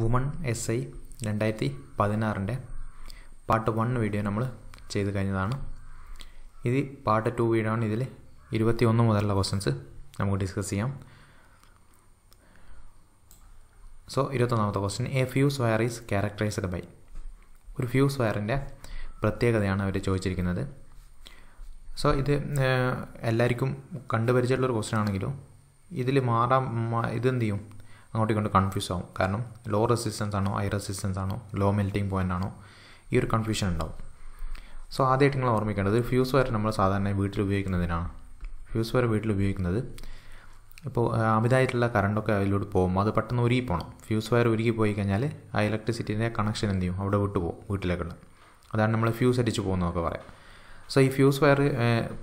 Woman S I രണ്ടായിരത്തി പതിനാറിൻ്റെ part one video നമ്മൾ ചെയ്ത് കഴിഞ്ഞതാണ് ഇത് പാർട്ട് ടു വീഡിയോ ആണ് ഇതിൽ ഇരുപത്തി ഒന്ന് മുതലുള്ള ക്വസ്റ്റൻസ് നമുക്ക് ഡിസ്കസ് ചെയ്യാം സോ ഇരുപത്തൊന്നാമത്തെ question a fuse wire is characterised by ഒരു ഫ്യൂസ് വയറിൻ്റെ പ്രത്യേകതയാണ് അവർ ചോദിച്ചിരിക്കുന്നത് സോ ഇത് എല്ലാവർക്കും കണ്ടുപരിച്ചിട്ടുള്ളൊരു ക്വസ്റ്റ്യൻ ആണെങ്കിലും ഇതിൽ മാറാൻ ഇതെന്ത് ചെയ്യും അങ്ങോട്ടും ഇങ്ങോട്ട് കൺഫ്യൂസ് ആവും കാരണം ലോ റെസിസ്റ്റൻസ് ആണോ ഹൈ റെസിസ്റ്റൻസ് ആണോ ലോ മെൽറ്റിംഗ് പോയിൻ്റ് ആണോ ഈ ഒരു കൺഫ്യൂഷൻ ഉണ്ടാവും സോ ആദ്യമായിട്ട് നിങ്ങൾ ഓർമ്മിക്കേണ്ടത് ഫ്യൂസ് വയർ നമ്മൾ സാധാരണ വീട്ടിൽ ഉപയോഗിക്കുന്നതിനാണ് ഫ്യൂസ് വയർ വീട്ടിൽ ഉപയോഗിക്കുന്നത് ഇപ്പോൾ അമിതമായിട്ടുള്ള കറണ്ടൊക്കെ അതിലൂടെ പോകും അത് പെട്ടെന്ന് ഉരുകി പോകണം ഫ്യൂസ് വയർ ഉരുകി പോയി കഴിഞ്ഞാൽ ആ ഇലക്ട്രിസിറ്റീൻ്റെ കണക്ഷൻ എന്ത് ചെയ്യും അവിടെ വിട്ടു പോകും വീട്ടിലേക്കുള്ള അതാണ് നമ്മൾ ഫ്യൂസ് അടിച്ച് പോകുന്നതൊക്കെ പറയാം സോ ഈ ഫ്യൂസ് വയർ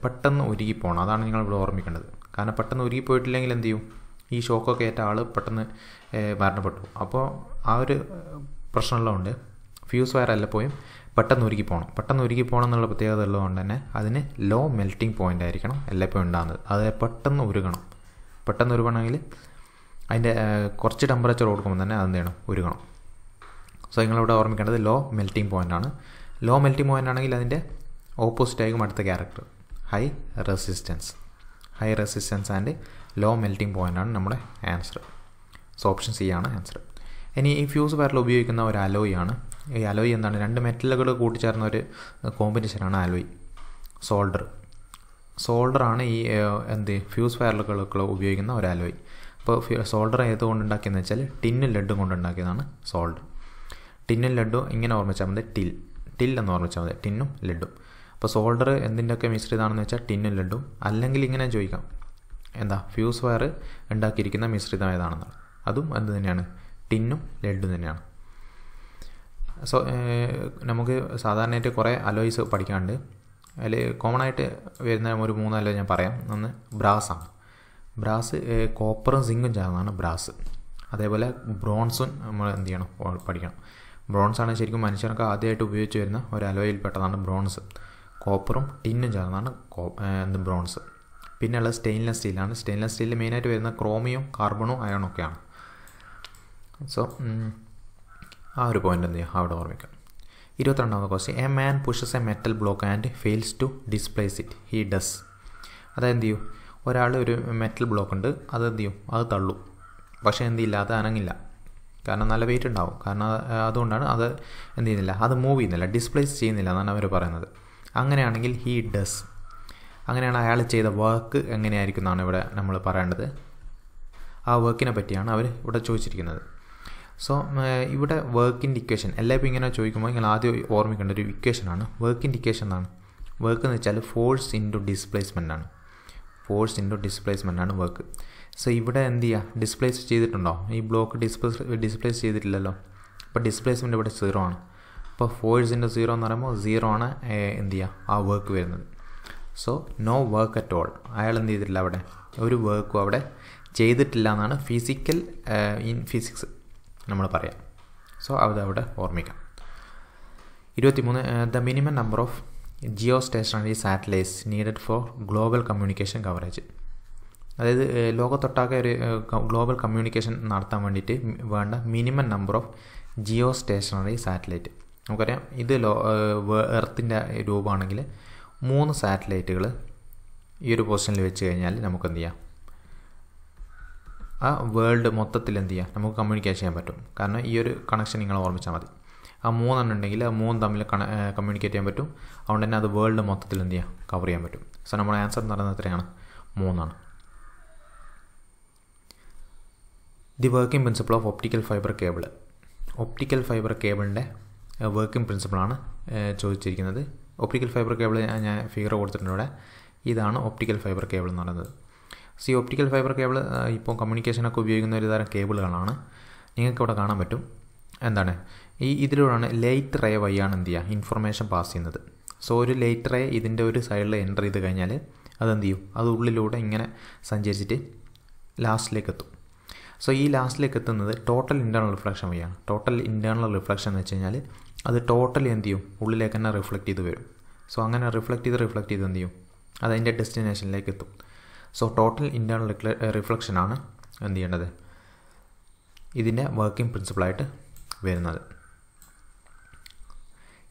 പെട്ടെന്ന് ഉരുകി പോകണം അതാണ് നിങ്ങൾ ഇവിടെ ഓർമ്മിക്കേണ്ടത് കാരണം പെട്ടെന്ന് ഉരുകി പോയിട്ടില്ലെങ്കിൽ എന്ത് ചെയ്യും ഈ ഷോക്കൊക്കെ ഏറ്റ ആൾ പെട്ടെന്ന് മരണപ്പെട്ടു അപ്പോൾ ആ ഒരു പ്രശ്നമുള്ളതുകൊണ്ട് ഫ്യൂസ് വയർ അല്ല പോയി പെട്ടെന്ന് ഉരുക്കി പോകണം പെട്ടെന്ന് ഉരുക്കി പോകണം എന്നുള്ള പ്രത്യേകത ഉള്ളതുകൊണ്ട് തന്നെ അതിന് ലോ മെൽറ്റിംഗ് പോയിൻ്റ് ആയിരിക്കണം എല്ലായ്പ്പോഴും ഉണ്ടാകുന്നത് അത് പെട്ടെന്ന് ഉരുകണം പെട്ടെന്ന് ഉരുകണമെങ്കിൽ അതിൻ്റെ കുറച്ച് ടെമ്പറേച്ചർ കൊടുക്കുമ്പോൾ തന്നെ അത് ചെയ്യണം ഉരുകണം സോ നിങ്ങളിവിടെ ഓർമ്മിക്കേണ്ടത് ലോ മെൽറ്റിംഗ് പോയിൻ്റ് ആണ് ലോ മെൽറ്റിംഗ് പോയിൻ്റ് ആണെങ്കിൽ അതിൻ്റെ ഓപ്പോസിറ്റ് ആയിരിക്കും അടുത്ത character high resistance high resistance and low melting പോയിൻ്റാണ് നമ്മുടെ ആൻസർ സോ ഓപ്ഷൻ സി ആണ് ആൻസർ ഇനി ഈ ഫ്യൂസ് വയറിൽ ഉപയോഗിക്കുന്ന ഒരു അലോയി ആണ് ഈ അലോയി എന്താണ് രണ്ട് മെറ്റലുകൾ കൂട്ടിച്ചേർന്ന ഒരു കോമ്പിനേഷനാണ് അലോയി സോൾഡർ സോൾഡറാണ് ഈ എന്ത് ഫ്യൂസ് വയറുകൾക്ക് ഉപയോഗിക്കുന്ന ഒരു അലോയി അപ്പോൾ സോൾഡർ ഏതുകൊണ്ട് ഉണ്ടാക്കിയെന്ന് വെച്ചാൽ ടിന്നും ലഡും കൊണ്ട് ഉണ്ടാക്കിയതാണ് സോൾഡർ ടിന്നും ലഡും ഇങ്ങനെ ഓർമ്മിച്ചാൽ മതി ടിൽ ടിൽ എന്ന് ഓർമ്മിച്ചാൽ മതി ടിന്നും ലഡും അപ്പോൾ സോൾഡർ എന്തിൻ്റെയൊക്കെ മിശ്രിതാണെന്ന് വെച്ചാൽ ടിന്നും ലഡും അല്ലെങ്കിൽ ഇങ്ങനെ ചോദിക്കാം എന്താ ഫ്യൂസ് വയർ ഉണ്ടാക്കിയിരിക്കുന്ന മിശ്രിതം അതും എന്ത് തന്നെയാണ് ടിന്നും ലെഡും തന്നെയാണ് സോ നമുക്ക് സാധാരണയായിട്ട് കുറേ അലോയ്സ് പഠിക്കാണ്ട് അതിൽ കോമൺ ആയിട്ട് വരുന്ന ഒരു മൂന്നല്ലോ ഞാൻ പറയാം ഒന്ന് ബ്രാസാണ് ബ്രാസ് കോപ്പറും സിങ്കും ചേർന്നാണ് ബ്രാസ് അതേപോലെ ബ്രോൺസും നമ്മൾ എന്ത് ചെയ്യണം പഠിക്കണം ബ്രോൺസ് ആണ് ശരിക്കും മനുഷ്യർക്ക് ആദ്യമായിട്ട് ഉപയോഗിച്ച് വരുന്ന ഒരു അലോയിൽ പെട്ടതാണ് ബ്രോൺസ് കോപ്പറും ടിന്നും ചേർന്നാണ് എന്ത് ബ്രോൺസ് ഉള്ളത് സ്റ്റെയിൻലെസ് സ്റ്റീലാണ് സ്റ്റെയിൻലെസ് സ്റ്റീലിൽ മെയിനായിട്ട് വരുന്ന ക്രോമിയും കാർബണും അയണൊക്കെയാണ് സോ ആ ഒരു പോയിന്റ് എന്ത് ചെയ്യുക അവിടെ ഓർമ്മിക്കാം ഇരുപത്തിരണ്ടാമത്തെ question a man pushes a metal block and fails to displace it he does എന്ത് ചെയ്യും ഒരാൾ ഒരു മെറ്റൽ ബ്ലോക്ക് ഉണ്ട് അത് എന്ത് ചെയ്യും അത് തള്ളും പക്ഷേ എന്ത് ഇല്ല അത് അനങ്ങില്ല കാരണം നല്ല വെയിറ്റ് ഉണ്ടാവും കാരണം അതുകൊണ്ടാണ് അത് എന്ത് ചെയ്യുന്നില്ല അത് മൂവ് ചെയ്യുന്നില്ല ഡിസ്പ്ലേസ് ചെയ്യുന്നില്ല എന്നാണ് അവർ പറയുന്നത് അങ്ങനെയാണെങ്കിൽ ഹീ ഡസ് അങ്ങനെയാണ് അയാൾ ചെയ്ത വർക്ക് എങ്ങനെയായിരിക്കും എന്നാണ് ഇവിടെ നമ്മൾ പറയേണ്ടത് ആ വർക്കിനെ പറ്റിയാണ് അവർ ഇവിടെ ചോദിച്ചിരിക്കുന്നത് സോ ഇവിടെ വർക്കിൻ്റെ ഇക്വേഷൻ എല്ലായ്പ്പോഴും ഇങ്ങനെ ചോദിക്കുമ്പോൾ നിങ്ങൾ ആദ്യം ഓർമ്മിക്കേണ്ട ഒരു ഇക്വേഷനാണ് വർക്കിൻ്റെ ഇക്വേഷൻ എന്നാണ് വർക്ക് എന്ന് വെച്ചാൽ ഫോഴ്സ് ഇൻറ്റു ഡിസ്പ്ലേസ്മെൻ്റ് ആണ് ഫോഴ്സ് ഇൻറ്റു ഡിസ്പ്ലേസ്മെൻ്റ് ആണ് വർക്ക് സോ ഇവിടെ എന്ത് ചെയ്യുക ഡിസ്പ്ലേസ് ചെയ്തിട്ടുണ്ടോ ഈ ബ്ലോക്ക് ഡിസ്പ്ലേസ് ഡിസ്പ്ലേസ് ചെയ്തിട്ടില്ലല്ലോ അപ്പോൾ ഡിസ്പ്ലേസ്മെൻറ്റ് ഇവിടെ സീറോ ആണ് അപ്പോൾ ഫോഴ്സ് ഇൻറ്റു സീറോ എന്ന് പറയുമ്പോൾ സീറോ ആണ് എന്ത് ചെയ്യുക ആ വർക്ക് വരുന്നത് so no work at all അയാൾ എന്ത് ചെയ്തിട്ടില്ല അവിടെ ഒരു വർക്കും അവിടെ ചെയ്തിട്ടില്ല എന്നാണ് ഫിസിക്കൽ ഇൻ ഫിസിക്സ് നമ്മൾ പറയാം സോ അത് അവിടെ ഓർമ്മിക്കാം ഇരുപത്തിമൂന്ന് the minimum number of geo stationary satellites needed for global communication coverage അതായത് ലോകത്തൊട്ടാകെ ഒരു ഗ്ലോബൽ കമ്മ്യൂണിക്കേഷൻ നടത്താൻ വേണ്ടിയിട്ട് വേണ്ട minimum number of geo stationary satellite നമുക്കറിയാം ഇത് ലോ എർത്തിൻ്റെ രൂപമാണെങ്കിൽ മൂന്ന് സാറ്റലൈറ്റുകൾ ഈ ഒരു പൊസിഷനിൽ വെച്ച് കഴിഞ്ഞാൽ നമുക്ക് എന്ത് ചെയ്യാം ആ വേൾഡ് മൊത്തത്തിൽ എന്ത് ചെയ്യാം നമുക്ക് കമ്മ്യൂണിക്കേറ്റ് ചെയ്യാൻ പറ്റും കാരണം ഈ ഒരു കണക്ഷൻ നിങ്ങൾ ഓർമ്മിച്ചാൽ മതി ആ മൂന്നെണ്ണം ഉണ്ടെങ്കിൽ ആ മൂന്ന് തമ്മിൽ കമ്മ്യൂണിക്കേറ്റ് ചെയ്യാൻ പറ്റും അതുകൊണ്ട് തന്നെ അത് വേൾഡ് മൊത്തത്തിൽ എന്ത് ചെയ്യാം കവർ ചെയ്യാൻ പറ്റും സോ നമ്മുടെ ആൻസർ എന്ന് പറയുന്നത് എത്രയാണ് മൂന്നാണ് the working principle of optical fibre cable optical fibre കേബിളിൻ്റെ വർക്കിംഗ് പ്രിൻസിപ്പിളാണ് ചോദിച്ചിരിക്കുന്നത് ഒപ്റ്റിക്കൽ ഫൈബർ കേബിൾ ഞാൻ ഫിഗർ കൊടുത്തിട്ടുണ്ട് ഇവിടെ ഇതാണ് ഒപ്റ്റിക്കൽ ഫൈബർ കേബിൾ എന്ന് പറയുന്നത് സി ഒപ്റ്റിക്കൽ ഫൈബർ കേബിൾ ഇപ്പോൾ കമ്മ്യൂണിക്കേഷനൊക്കെ ഉപയോഗിക്കുന്ന ഒരു തരം കേബിളുകളാണ് നിങ്ങൾക്ക് ഇവിടെ കാണാൻ പറ്റും എന്താണ് ഈ ഇതിലൂടെയാണ് ലൈറ്റ് റേ വഴിയാണ് എന്ത് ചെയ്യുക ഇൻഫർമേഷൻ പാസ് ചെയ്യുന്നത് സോ ഒരു ലൈറ്റ് റേ ഇതിൻ്റെ ഒരു സൈഡിൽ എൻ്റർ ചെയ്ത് കഴിഞ്ഞാൽ അതെന്ത് ചെയ്യും അത് ഉള്ളിലൂടെ ഇങ്ങനെ സഞ്ചരിച്ചിട്ട് ലാസ്റ്റിലേക്ക് എത്തും സോ ഈ ലാസ്റ്റിലേക്ക് എത്തുന്നത് ടോട്ടൽ ഇൻറ്റേർണൽ റിഫ്ലക്ഷൻ വഴിയാണ് ടോട്ടൽ ഇൻറ്റേർണൽ റിഫ്ലക്ഷൻ എന്ന് വെച്ച് കഴിഞ്ഞാൽ അത് ടോട്ടലി എന്ത് ചെയ്യും ഉള്ളിലേക്ക് തന്നെ റിഫ്ലക്റ്റ് ചെയ്ത് വരും സോ അങ്ങനെ റിഫ്ലക്റ്റ് ചെയ്ത് റിഫ്ലക്റ്റ് ചെയ്ത് എന്ത് ചെയ്യും അതതിൻ്റെ ഡെസ്റ്റിനേഷനിലേക്ക് എത്തും സോ ടോട്ടൽ ഇൻറ്റേർണൽ റിഫ്ലക്ഷനാണ് എന്ത് ചെയ്യേണ്ടത് ഇതിൻ്റെ വർക്കിംഗ് പ്രിൻസിപ്പിളായിട്ട് വരുന്നത്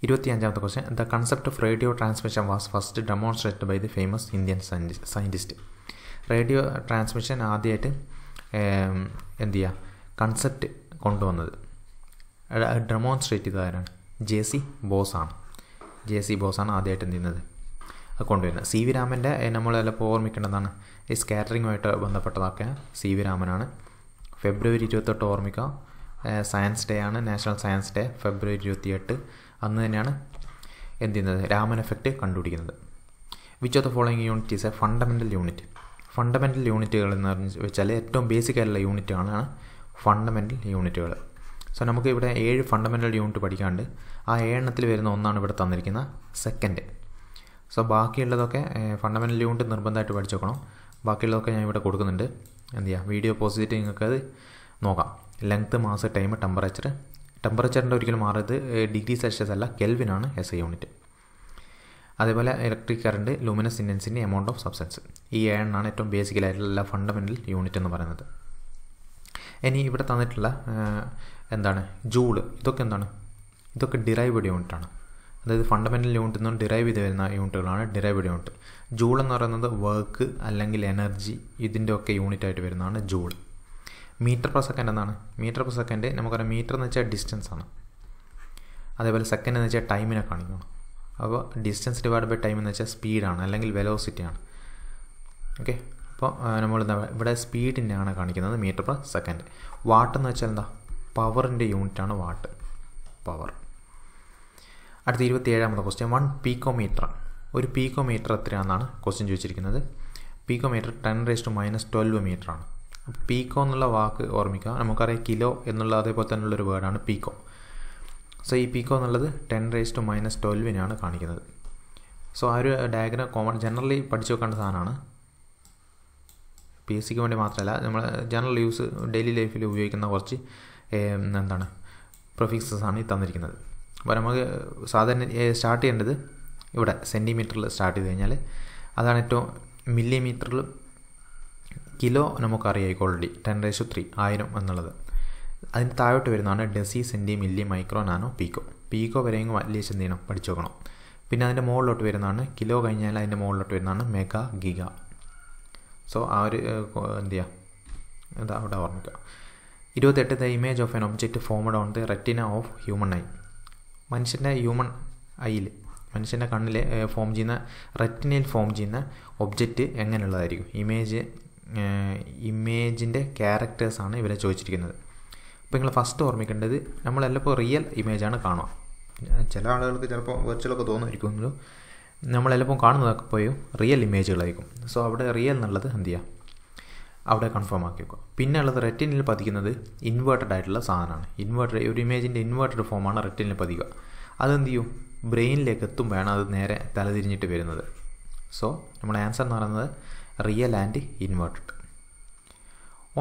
ഇരുപത്തി അഞ്ചാമത്തെ question the concept of radio transmission was first demonstrated by the famous Indian scientist radio transmission ആദ്യമായിട്ട് എന്ത് ചെയ്യുക കൺസെപ്റ്റ് കൊണ്ടുവന്നത് ഡെമോൺസ്ട്രേറ്റ് ചെയ്തതാരാണ് ജെ സി ബോസാണ് ജെ സി ബോസാണ് ആദ്യമായിട്ട് എന്ത് ചെയ്യുന്നത് കൊണ്ടുവരുന്നത് സി വി രാമൻ്റെ നമ്മൾ ചിലപ്പോൾ ഓർമ്മിക്കേണ്ടതാണ് ഈ സ്കാറ്ററിങ്ങുമായിട്ട് ബന്ധപ്പെട്ടതൊക്കെ സി വി രാമനാണ് ഫെബ്രുവരി ഇരുപത്തെട്ട് ഓർമ്മിക്കുക സയൻസ് ഡേ ആണ് നാഷണൽ സയൻസ് ഡേ ഫെബ്രുവരി ഇരുപത്തിയെട്ട് അന്ന് തന്നെയാണ് എന്ത് ചെയ്യുന്നത് രാമൻ എഫക്റ്റ് കണ്ടുപിടിക്കുന്നത് which of the following unit is a fundamental unit fundamental യൂണിറ്റുകൾ എന്ന് പറഞ്ഞു വെച്ചാൽ ഏറ്റവും ബേസിക് ആയിട്ടുള്ള യൂണിറ്റാണ് ഫണ്ടമെൻ്റൽ യൂണിറ്റുകൾ സോ നമുക്ക് ഇവിടെ ഏഴ് ഫണ്ടമെൻ്റൽ യൂണിറ്റ് പഠിക്കാണ്ട് ആ എണ്ണത്തിൽ വരുന്ന ഒന്നാണ് ഇവിടെ തന്നിരിക്കുന്ന സെക്കൻഡ് സോ ബാക്കിയുള്ളതൊക്കെ ഫണ്ടമെൻ്റൽ യൂണിറ്റ് നിർബന്ധമായിട്ട് പഠിച്ചു നോക്കണം ബാക്കിയുള്ളതൊക്കെ ഞാൻ ഇവിടെ കൊടുക്കുന്നുണ്ട് എന്ത് ചെയ്യുക വീഡിയോ പോസിറ്റീവ് നിങ്ങൾക്ക് അത് നോക്കാം ലെങ്ത്ത് മാസ് ടൈം ടെമ്പറേച്ചർ ടെമ്പറേച്ചറിൻ്റെ ഒരിക്കലും മാറിയത് ഡിഗ്രി സെൽഷ്യസ് അല്ല കെൽവിനാണ് എസ് ഐ യൂണിറ്റ് അതേപോലെ ഇലക്ട്രിക് കറണ്ട് ലൂമിനസ് ഇൻഡൻസിൻ്റെ എമൗണ്ട് ഓഫ് സബ്സ്റ്റൻസ് ഈ എണ്ണാണ് ഏറ്റവും ബേസിക്കലായിട്ടുള്ള ഫണ്ടമെൻ്റൽ യൂണിറ്റ് എന്ന് പറയുന്നത് ഇനി ഇവിടെ തന്നിട്ടുള്ള എന്താണ് ജൂള് ഇതൊക്കെ എന്താണ് ഇതൊക്കെ ഡിറൈവ്ഡ് യൂണിറ്റാണ് അതായത് ഫണ്ടമെൻ്റൽ യൂണിറ്റിൽ നിന്നും ഡിറൈവ് ചെയ്ത് വരുന്ന യൂണിറ്റുകളാണ് ഡിറൈവ്ഡ് യൂണിറ്റ് ജൂൾ എന്ന് പറയുന്നത് വർക്ക് അല്ലെങ്കിൽ എനർജി ഇതിൻ്റെ ഒക്കെ യൂണിറ്റായിട്ട് വരുന്നതാണ് ജൂൾ മീറ്റർ പെർ സെക്കൻഡ് എന്നാണ് മീറ്റർ പെർ സെക്കൻഡ് നമുക്കറിയാം മീറ്റർ എന്ന് വെച്ചാൽ ഡിസ്റ്റൻസ് ആണ് അതേപോലെ സെക്കൻഡ് എന്ന് വെച്ചാൽ ടൈമിനെ കാണിക്കുന്നു അപ്പോൾ ഡിസ്റ്റൻസ് ഡിവൈഡ് ബൈ ടൈം എന്ന് വെച്ചാൽ സ്പീഡാണ് അല്ലെങ്കിൽ വെലോസിറ്റിയാണ് ഓക്കെ അപ്പോൾ നമ്മൾ ഇവിടെ ഇവിടെ ആണ് കാണിക്കുന്നത് മീറ്റർ പെർ സെക്കൻഡ് വാട്ട് എന്ന് വെച്ചാൽ എന്താ പവറിൻ്റെ യൂണിറ്റാണ് വാട്ട് പവർ അടുത്ത ഏഴാമത്തെ ക്വസ്റ്റ്യൻ വൺ പീക്കോമീറ്റർ ഒരു പീക്കോമീറ്റർ എത്രയാണെന്നാണ് ക്വസ്റ്റ്യൻ ചോദിച്ചിരിക്കുന്നത് picometre ten raise to minus twelve മീറ്ററാണ് പീക്കോ എന്നുള്ള വാക്ക് ഓർമ്മിക്കുക നമുക്കറിയാം കിലോ എന്നുള്ള അതേപോലെ ഒരു വേർഡാണ് പീക്കോ സോ ഈ പീക്കോ എന്നുള്ളത് ടെൻ റേസ് ടു മൈനസ് ട്വൽവിനാണ് കാണിക്കുന്നത് സോ ആ ഒരു ഡയഗ്രാം കോമൺ ജനറലി പഠിച്ചു വെക്കേണ്ട സാധനമാണ് പി എസ് സിക്ക് വേണ്ടി മാത്രമല്ല നമ്മൾ ജനറൽ യൂസ് ഡെയിലി ലൈഫിൽ ഉപയോഗിക്കുന്ന കുറച്ച് എന്താണ് പ്രൊഫിക്സസ് ആണ് ഈ തന്നിരിക്കുന്നത് അപ്പോൾ നമുക്ക് സാധാരണ സ്റ്റാർട്ട് ചെയ്യേണ്ടത് ഇവിടെ സെൻറ്റിമീറ്ററിൽ സ്റ്റാർട്ട് ചെയ്ത് കഴിഞ്ഞാൽ അതാണ് ഏറ്റവും മില്ലിമീറ്ററിൽ കിലോ നമുക്കറിയാം ഓൾറെഡി ടെൻ റേഷു ത്രീ ആയിരം എന്നുള്ളത് അതിന് താഴോട്ട് വരുന്നതാണ് deci centi milli micro nano pico pico വരെയെങ്കിൽ അറ്റ്ലീസ്റ്റ് എന്ത് ചെയ്യണം പഠിച്ചു നോക്കണം പിന്നെ അതിൻ്റെ മുകളിലോട്ട് വരുന്നതാണ് കിലോ കഴിഞ്ഞാൽ അതിൻ്റെ മുകളിലോട്ട് വരുന്നതാണ് മെഗാ ഗിഗ സോ ആ ഒരു എന്ത് ചെയ്യുക എന്താ അവിടെ ഓർമ്മിക്കുക ഇരുപത്തെട്ട് the image of an object formed on the retina of human eye മനുഷ്യൻ്റെ ഹ്യൂമൺ ഐയിൽ മനുഷ്യൻ്റെ കണ്ണിൽ ഫോം ചെയ്യുന്ന റെറ്റിനയിൽ ഫോം ചെയ്യുന്ന ഒബ്ജക്റ്റ് എങ്ങനെയുള്ളതായിരിക്കും ഇമേജ് ഇമേജിൻ്റെ ക്യാരക്ടേഴ്സാണ് ഇവരെ ചോദിച്ചിരിക്കുന്നത് അപ്പോൾ നിങ്ങൾ ഫസ്റ്റ് ഓർമ്മിക്കേണ്ടത് നമ്മൾ എല്ലപ്പോൾ റിയൽ ഇമേജാണ് കാണുക ചില ആളുകൾക്ക് ചിലപ്പോൾ വെർച്വലൊക്കെ തോന്നുമായിരിക്കുമെങ്കിലും നമ്മളെല്ലപ്പോൾ കാണുന്നതൊക്കെ പോയി റിയൽ ഇമേജുകളായിരിക്കും സോ അവിടെ റിയൽ എന്നുള്ളത് എന്ത് ചെയ്യാം അവിടെ കൺഫേം ആക്കിയേക്കുക പിന്നെ ഉള്ളത് റെറ്റിനിൽ പതിക്കുന്നത് ഇൻവേർട്ടഡ് ആയിട്ടുള്ള സാധനമാണ് ഇൻവേർട്ടഡ് ഒരു ഇമേജിൻ്റെ ഇൻവേർട്ടഡ് ഫോമാണ് റെറ്റിനിൽ പതിക്കുക അതെന്ത് ചെയ്യും ബ്രെയിനിലേക്ക് എത്തും വേണം അത് നേരെ തലതിരിഞ്ഞിട്ട് വരുന്നത് സോ നമ്മുടെ ആൻസർ എന്ന് പറയുന്നത് real and inverted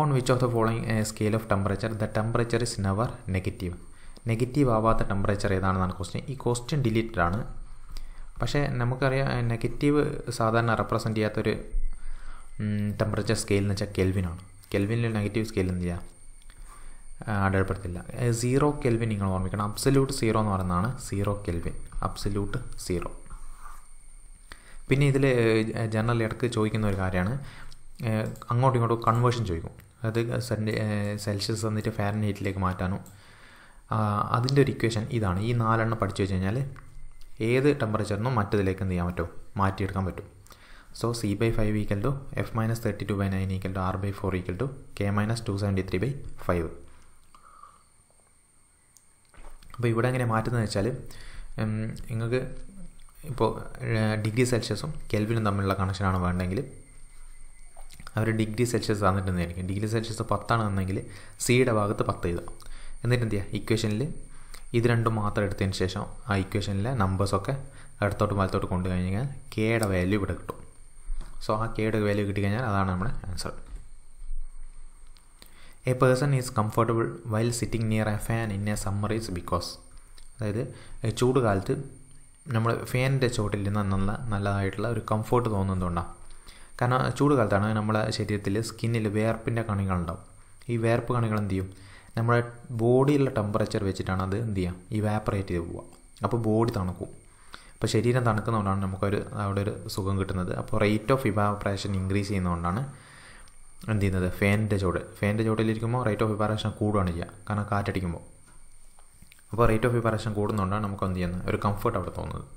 on which of the following scale of temperature the temperature is never negative negative ആവാത്ത ടെമ്പറേച്ചർ ഏതാണെന്നാണ് ക്വസ്റ്റ്യൻ ഈ ക്വസ്റ്റ്യൻ ഡിലീറ്റഡ് ആണ് പക്ഷേ നമുക്കറിയാം നെഗറ്റീവ് eh, സാധാരണ റെപ്രസെൻ്റ് ചെയ്യാത്തൊരു ടെമ്പറേച്ചർ സ്കെയിൽ എന്ന് വെച്ചാൽ കെൽവിനാണ് കെൽവിനിൽ നെഗറ്റീവ് സ്കെയിൽ ചെയ്യുക അടയാളപ്പെടുത്തില്ല സീറോ കെൽവിൻ നിങ്ങൾ ഓർമ്മിക്കണം അബ്സല്യൂട്ട് സീറോ എന്ന് പറയുന്നതാണ് സീറോ കെൽവിൻ അബ്സല്യൂട്ട് സീറോ പിന്നെ ഇതിൽ ജനറൽ ഇടക്ക് ചോദിക്കുന്ന ഒരു കാര്യമാണ് അങ്ങോട്ടും ഇങ്ങോട്ടും കൺവേർഷൻ ചോദിക്കും അതായത് സെൻ്റെ സെൽഷ്യസ് എന്നിട്ട് ഫാരൻഹീറ്റിലേക്ക് മാറ്റാനോ അതിൻ്റെ ഒരു ഇക്വേഷൻ ഇതാണ് ഈ നാലെണ്ണം പഠിച്ചു വെച്ച് കഴിഞ്ഞാൽ ഏത് ടെമ്പറേച്ചറിനും മറ്റതിലേക്ക് എന്ത് ചെയ്യാൻ പറ്റുമോ മാറ്റിയെടുക്കാൻ പറ്റും so C by five c to F minus thirty two by nine by to R by four by to K minus two seventy three by five അപ്പോൾ ഇവിടെ എങ്ങനെ മാറ്റുന്നത് വെച്ചാൽ നിങ്ങൾക്ക് ഇപ്പോൾ ഡിഗ്രി സെൽഷ്യസും കെൽവിനും തമ്മിലുള്ള കണക്ഷനാണ് വേണ്ടെങ്കിൽ അവർ ഡിഗ്രി സെൽഷ്യസ് തന്നിട്ടുണ്ടായിരിക്കും ഡിഗ്രി സെൽഷ്യസ് പത്താണ് പത്താണെന്നുണ്ടെങ്കിൽ സിയുടെ ഭാഗത്ത് പത്ത് എഴുതാം എന്നിട്ട് എന്ത് ചെയ്യുക ഇക്വേഷനിൽ ഇത് രണ്ടും മാത്രം എടുത്തതിന് ശേഷം ആ ഇക്വേഷനിലെ നമ്പേഴ്സൊക്കെ ഇടത്തോട്ട് വലത്തോട്ട് കൊണ്ടു കഴിഞ്ഞാൽ കെയുടെ വാല്യൂ ഇവിടെ കിട്ടും സോ ആ കെയുടെ വാല്യൂ കഴിഞ്ഞാൽ അതാണ് നമ്മുടെ answer a person is comfortable while sitting near a fan in a summer is because അതായത് ചൂട് കാലത്ത് നമ്മൾ ഫാനിൻ്റെ ചുവട്ടിൽ നിന്ന് നല്ല നല്ലതായിട്ടുള്ള ഒരു കംഫർട്ട് തോന്നുന്നതുകൊണ്ടാണ് കാരണം ചൂട് കാലത്താണ് നമ്മുടെ ശരീരത്തിൽ സ്കിന്നിൽ വേർപ്പിൻ്റെ കണികളുണ്ടാവും ഈ വേർപ്പ് കണികൾ എന്ത് ചെയ്യും നമ്മുടെ ബോഡിയിലുള്ള ടെമ്പറേച്ചർ വെച്ചിട്ടാണ് അത് എന്ത് ചെയ്യുക ഇവാപ്പറേറ്റ് ചെയ്ത് പോവുക അപ്പോൾ ബോഡി തണുക്കും അപ്പോൾ ശരീരം തണുക്കുന്നതുകൊണ്ടാണ് നമുക്കൊരു അവിടെ ഒരു സുഖം കിട്ടുന്നത് അപ്പോൾ റേറ്റ് ഓഫ് ഇവാപ്രേഷൻ ഇൻക്രീസ് ചെയ്യുന്നതുകൊണ്ടാണ് എന്ത് ചെയ്യുന്നത് ഫാനിൻ്റെ ചൂട് ഫാനിൻ്റെ ചൂടിലിരിക്കുമ്പോൾ റേറ്റ് ഓഫ് ഇവാപ്രേഷൻ കൂടുകയാണ് ചെയ്യുക കാരണം കാറ്റടിക്കുമ്പോൾ അപ്പോൾ റേറ്റ് ഓഫ് ഇവാപ്രേഷൻ കൂടുന്നതുകൊണ്ടാണ് നമുക്ക് എന്ത് ചെയ്യുന്നത് ഒരു കംഫർട്ട് അവിടെ തോന്നുന്നത്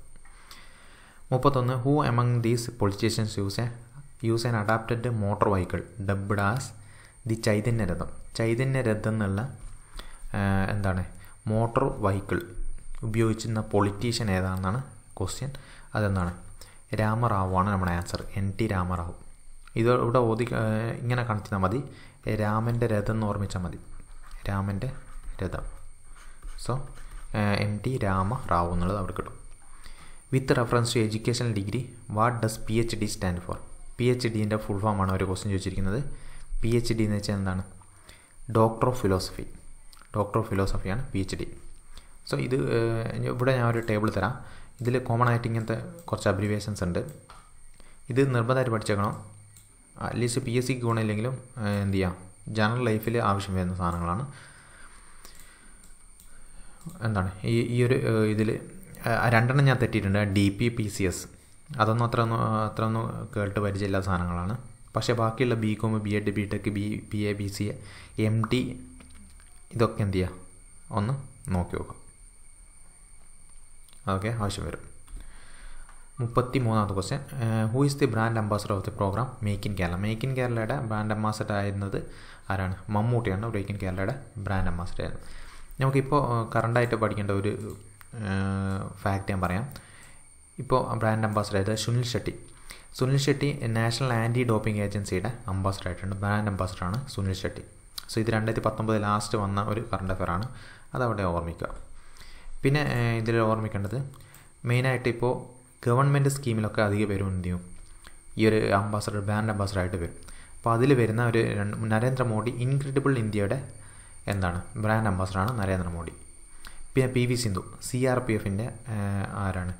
മുപ്പത്തൊന്ന് who among these politicians use a use an adapted motor vehicle dubbed as the Chaitanya Ratham Chaitanya Ratham എന്നുള്ള എന്താണ് മോട്ടോർ വെഹിക്കിൾ ഉപയോഗിച്ചിരുന്ന പൊളിറ്റീഷ്യൻ ഏതാണെന്നാണ് ക്വസ്റ്റ്യൻ അതെന്താണ് രാമറാവുവാണ് നമ്മുടെ ആൻസർ എൻ ടി രാമറാവു ഇത് ഇവിടെ ഓതി ഇങ്ങനെ കാണിച്ചാൽ മതി രാമൻ്റെ രഥം എന്ന് ഓർമ്മിച്ചാൽ മതി രാമൻ്റെ രഥം so M T Rama Rao എന്നുള്ളത് അവിടെ കിട്ടും with reference to education degree what does P H D stand for P H ഡിൻ്റെ ഫുൾ ആണ് ഒരു ക്വസ്റ്റ്യൻ ചോദിച്ചിരിക്കുന്നത് പി എച്ച് ഡി എന്ന് വെച്ചാൽ എന്താണ് doctor of philosophy doctor of ഫിലോസഫിയാണ് പി എച്ച് ഡി സോ ഇത് ഇവിടെ ഞാൻ ഒരു ടേബിൾ തരാം ഇതിൽ കോമൺ ആയിട്ട് ഇങ്ങനത്തെ കുറച്ച് അബ്രിവേഷൻസ് ഉണ്ട് ഇത് നിർബന്ധമായിട്ട് പഠിച്ചേക്കണം അറ്റ്ലീസ്റ്റ് പി എസ് സിക്ക് ഗുണമില്ലെങ്കിലും എന്ത് ചെയ്യാം ജനറൽ ലൈഫിൽ ആവശ്യം വരുന്ന സാധനങ്ങളാണ് എന്താണ് ഈ ഈ ഒരു ഇതിൽ രണ്ടെണ്ണം ഞാൻ തെറ്റിയിട്ടുണ്ട് D P P C S അതൊന്നും അത്ര ഒന്നും അത്ര ഒന്നും കേട്ട് പരിചയമില്ല സാധനങ്ങളാണ് പക്ഷേ ബാക്കിയുള്ള B com B ed B tech B B A B C M T ഇതൊക്കെ എന്ത് ചെയ്യുക ഒന്ന് നോക്കി നോക്കാം ഓക്കെ ആവശ്യം വരും മുപ്പത്തി മൂന്നാമത്തെ question who is the brand ambassador of the programme make in Kerala make in കേരളയുടെ ബ്രാൻഡ് അംബാസഡർ ആയിരുന്നത് ആരാണ് മമ്മൂട്ടിയാണ് മേക്ക് ഇൻ കേരളയുടെ ബ്രാൻഡ് അംബാസഡർ ആയിരുന്നു നമുക്കിപ്പോൾ കറണ്ടായിട്ട് പഠിക്കേണ്ട ഒരു ഫാക്റ്റ് ഞാൻ പറയാം ഇപ്പോൾ ബ്രാൻഡ് അംബാസഡർ ആയത് Sunil Shetty Sunil Shetty national anti doping ഏജൻസിയുടെ അംബാസഡർ ആയിട്ടുണ്ട് ബ്രാൻഡ് അംബാസഡറാണ് സുനിൽ ഷെട്ടി സോ ഇത് രണ്ടായിരത്തി പത്തൊമ്പത് ലാസ്റ്റ് വന്ന ഒരു കറണ്ട് അഫയറാണ് അതവിടെ ഓർമ്മിക്കുക പിന്നെ ഇതിൽ ഓർമ്മിക്കേണ്ടത് മെയിനായിട്ട് ഇപ്പോൾ ഗവൺമെൻറ് സ്കീമിലൊക്കെ അധിക പേരും എന്ത് ചെയ്യും ഈ ഒരു അംബാസഡർ ബ്രാൻഡ് ആയിട്ട് വരും അപ്പോൾ അതിൽ വരുന്ന ഒരു നരേന്ദ്രമോദി ഇൻക്രെഡിബിൾ ഇന്ത്യയുടെ എന്താണ് ബ്രാൻഡ് അംബാസഡറാണ് നരേന്ദ്രമോദി പിന്നെ P V Sindhu C R P എഫിൻ്റെ ആരാണ്